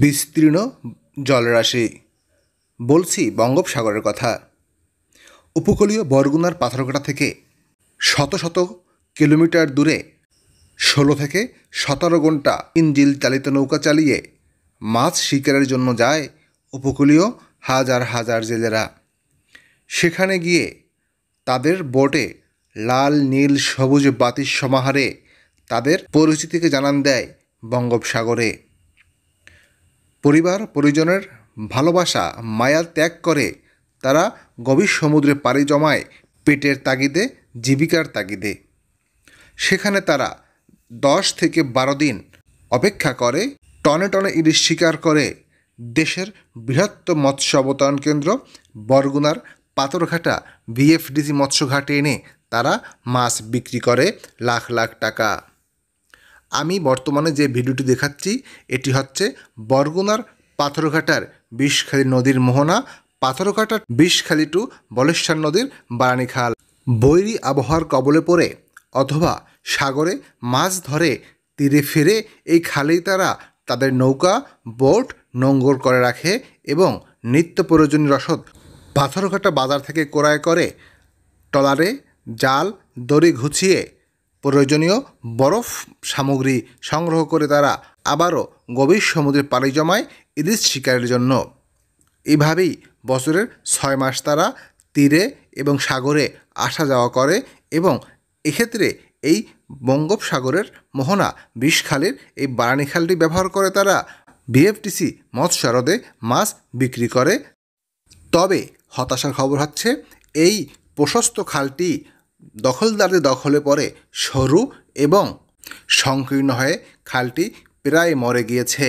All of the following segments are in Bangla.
বিস্তীর্ণ জলরাশি বলছি বঙ্গোপসাগরের কথা উপকূলীয় বরগুনার পাথরঘাটা থেকে শত শত কিলোমিটার দূরে ষোলো থেকে সতেরো ঘন্টা ইঞ্জিল চালিত নৌকা চালিয়ে মাছ শিকারের জন্য যায় উপকূলীয় হাজার হাজার জেলেরা সেখানে গিয়ে তাদের বোটে লাল নীল সবুজ বাতির সমাহারে তাদের পরিচিতিকে জানান দেয় বঙ্গোপসাগরে পরিবার পরিজনের ভালোবাসা মায়া ত্যাগ করে তারা গভীর সমুদ্রে পাড়ি জমায় পেটের তাগিদে জীবিকার তাগিদে সেখানে তারা দশ থেকে বারো দিন অপেক্ষা করে টনে টনে ইলিশ শিকার করে দেশের বৃহত্তম মৎস্য অবতরণ কেন্দ্র বরগুনার পাথরঘাটা বিএফডিসি মৎস্যঘাটে এনে তারা মাছ বিক্রি করে লাখ লাখ টাকা আমি বর্তমানে যে ভিডিওটি দেখাচ্ছি এটি হচ্ছে বরগুনার পাথরঘাটার বিষখালী নদীর মোহনা পাথরঘাটার বিষখালী টু বলেশ্বর নদীর খাল বৈরী আবহাওয়ার কবলে পড়ে অথবা সাগরে মাছ ধরে তীরে ফিরে এই খালেই তারা তাদের নৌকা বোট নোঙ্গর করে রাখে এবং নিত্য প্রয়োজনীয় রসদ পাথরঘাটা বাজার থেকে ক্রয় করে টলারে জাল দড়ি ঘুছিয়ে প্রয়োজনীয় বরফ সামগ্রী সংগ্রহ করে তারা আবারও গভীর সমুদ্রে পাড়ি জমায় ইলিশ শিকারের জন্য এভাবেই বছরের ছয় মাস তারা তীরে এবং সাগরে আসা যাওয়া করে এবং এক্ষেত্রে এই বঙ্গোপসাগরের মোহনা বিষখালের এই বারানিখালটি ব্যবহার করে তারা বিএফটিসি মৎস্য হ্রদে মাছ বিক্রি করে তবে হতাশার খবর হচ্ছে এই প্রশস্ত খালটি দখলদারদের দখলে পরে সরু এবং সংকীর্ণ হয়ে খালটি প্রায় মরে গিয়েছে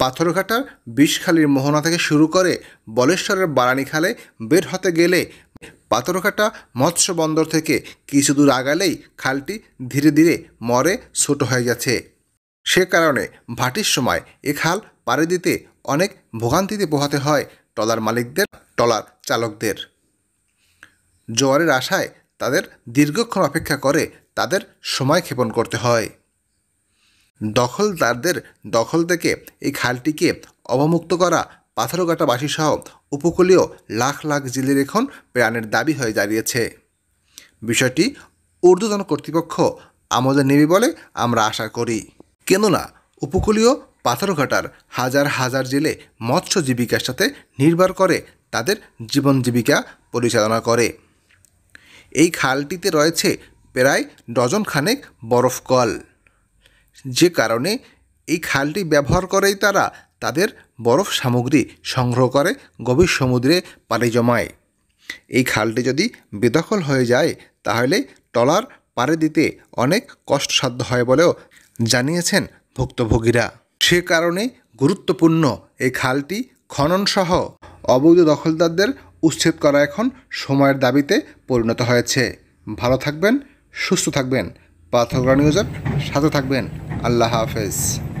পাথরঘাটার বিষখালির মোহনা থেকে শুরু করে বলেশ্বরের বারানি খালে বের হতে গেলে পাথরঘাটা মৎস্য বন্দর থেকে কিছু দূর আগালেই খালটি ধীরে ধীরে মরে ছোট হয়ে গেছে সে কারণে ভাটির সময় এ খাল পাড়ে দিতে অনেক ভোগান্তিতে পোহাতে হয় টলার মালিকদের টলার চালকদের জোয়ারের আশায় তাদের দীর্ঘক্ষণ অপেক্ষা করে তাদের সময় ক্ষেপণ করতে হয় দখলদারদের দখল থেকে এই খালটিকে অবমুক্ত করা পাথরঘাটাবাসী সহ উপকূলীয় লাখ লাখ জেলের এখন প্রাণের দাবি হয়ে দাঁড়িয়েছে বিষয়টি ঊর্ধ্বতন কর্তৃপক্ষ আমোদে নেবে বলে আমরা আশা করি কেননা উপকূলীয় পাথরঘাটার হাজার হাজার জেলে মৎস্য জীবিকার সাথে নির্ভর করে তাদের জীবন জীবিকা পরিচালনা করে এই খালটিতে রয়েছে প্রায় ডজনখানেক বরফকল যে কারণে এই খালটি ব্যবহার করেই তারা তাদের বরফ সামগ্রী সংগ্রহ করে গভীর সমুদ্রে পাড়ি জমায় এই খালটি যদি বেদখল হয়ে যায় তাহলে টলার পাড়ে দিতে অনেক কষ্টসাধ্য হয় বলেও জানিয়েছেন ভুক্তভোগীরা সে কারণে গুরুত্বপূর্ণ এই খালটি খননসহ অবৈধ দখলদারদের উচ্ছেদ করা এখন সময়ের দাবিতে পরিণত হয়েছে ভালো থাকবেন সুস্থ থাকবেন পাথরগড়া নিউজের সাথে থাকবেন আল্লাহ হাফেজ